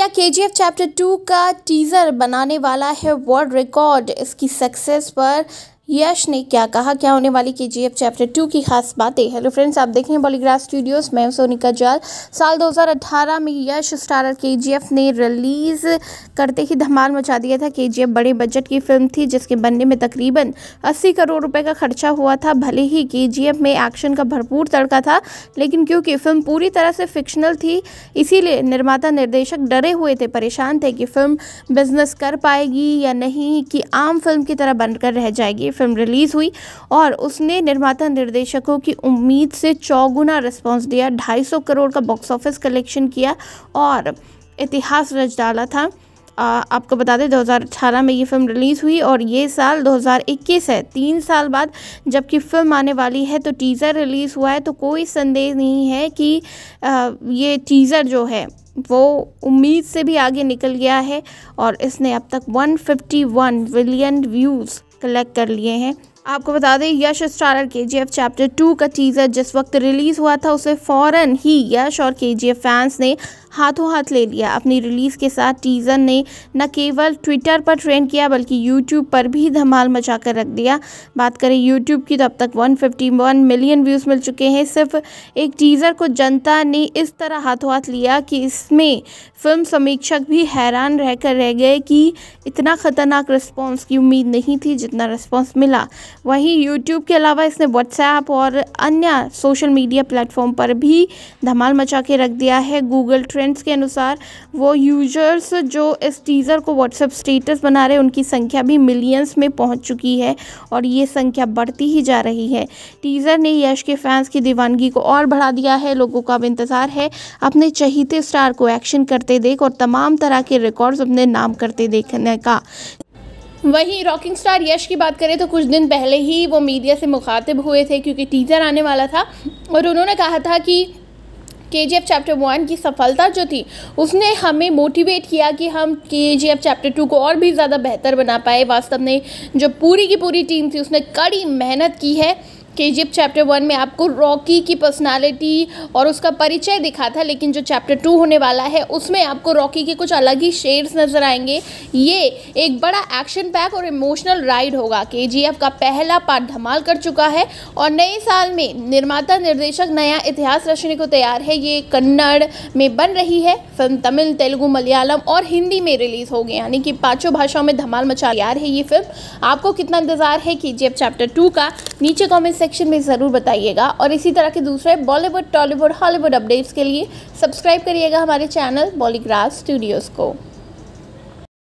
क्या के chapter two का टीज़र बनाने वाला है वर्ल्ड रिकॉर्ड इसकी सक्सेस पर यश ने क्या कहा क्या होने वाली के जी एफ चैप्टर टू की खास बातें हेलो फ्रेंड्स आप देख रहे हैं बॉलीग्राफ स्टूडियोज में सोनिका जाल साल 2018 में यश स्टारर के जी एफ ने रिलीज़ करते ही धमाल मचा दिया था के जी एफ बड़े बजट की फिल्म थी जिसके बनने में तकरीबन 80 करोड़ रुपए का खर्चा हुआ था भले ही के जी एफ में एक्शन का भरपूर तड़का था लेकिन क्योंकि फिल्म पूरी तरह से फिक्शनल थी इसीलिए निर्माता निर्देशक डरे हुए थे परेशान थे कि फिल्म बिजनेस कर पाएगी या नहीं कि आम फिल्म की तरह बनकर रह जाएगी फिल्म रिलीज़ हुई और उसने निर्माता निर्देशकों की उम्मीद से चौगुना रिस्पॉन्स दिया 250 करोड़ का बॉक्स ऑफिस कलेक्शन किया और इतिहास रच डाला था आ, आपको बता दें 2018 में ये फिल्म रिलीज़ हुई और ये साल 2021 है तीन साल बाद जबकि फिल्म आने वाली है तो टीज़र रिलीज़ हुआ है तो कोई संदेह नहीं है कि आ, ये टीज़र जो है वो उम्मीद से भी आगे निकल गया है और इसने अब तक 151 मिलियन व्यूज़ कलेक्ट कर लिए हैं आपको बता दें Yash starrer K G F chapter two का टीज़र जिस वक्त रिलीज़ हुआ था उसे फौरन ही यश और के जी एफ फैंस ने हाथों हाथ ले लिया अपनी रिलीज़ के साथ टीज़र ने न केवल ट्विटर पर ट्रेंड किया बल्कि यूट्यूब पर भी धमाल मचा कर रख दिया बात करें यूट्यूब की तो अब तक 151 मिलियन व्यूज़ मिल चुके हैं सिर्फ एक टीज़र को जनता ने इस तरह हाथों हाथ लिया कि इसमें फिल्म समीक्षक भी हैरान रहकर रह गए कि इतना ख़तरनाक रिस्पॉन्स की उम्मीद नहीं थी जितना रिस्पॉन्स मिला वहीं यूट्यूब के अलावा इसने व्हाट्सएप और अन्य सोशल मीडिया प्लेटफॉर्म पर भी धमाल मचा के रख दिया है गूगल ट्रेंड्स के अनुसार वो यूजर्स जो इस टीज़र को व्हाट्सएप स्टेटस बना रहे उनकी संख्या भी मिलियंस में पहुंच चुकी है और ये संख्या बढ़ती ही जा रही है टीज़र ने यश के फैंस की दीवानगी को और बढ़ा दिया है लोगों का अब इंतज़ार है अपने चहीते स्टार को एक्शन करते देख और तमाम तरह के रिकॉर्ड्स अपने नाम करते देखने का वहीं रॉकिंग स्टार यश की बात करें तो कुछ दिन पहले ही वो मीडिया से मुखातिब हुए थे क्योंकि टीजर आने वाला था और उन्होंने कहा था कि के जी एफ चैप्टर वन की सफलता जो थी उसने हमें मोटिवेट किया कि हम के जी एफ चैप्टर टू को और भी ज़्यादा बेहतर बना पाए वास्तव में जो पूरी की पूरी टीम थी उसने कड़ी मेहनत की है के जी चैप्टर वन में आपको रॉकी की पर्सनालिटी और उसका परिचय दिखा था लेकिन जो चैप्टर टू होने वाला है उसमें आपको रॉकी के कुछ अलग ही शेड्स नज़र आएंगे ये एक बड़ा एक्शन पैक और इमोशनल राइड होगा के जी का पहला पार्ट धमाल कर चुका है और नए साल में निर्माता निर्देशक नया इतिहास रचने को तैयार है ये कन्नड़ में बन रही है फिल्म तमिल तेलुगु मलयालम और हिंदी में रिलीज़ होगी यानी कि पाँचों भाषाओं में धमाल मचा तैयार है ये फिल्म आपको कितना इंतज़ार है के चैप्टर टू का नीचे कॉमेंट्स सेक्शन में ज़रूर बताइएगा और इसी तरह के दूसरे बॉलीवुड टॉलीवुड हॉलीवुड अपडेट्स के लिए सब्सक्राइब करिएगा हमारे चैनल बॉलीग्राफ स्टूडियोज़ को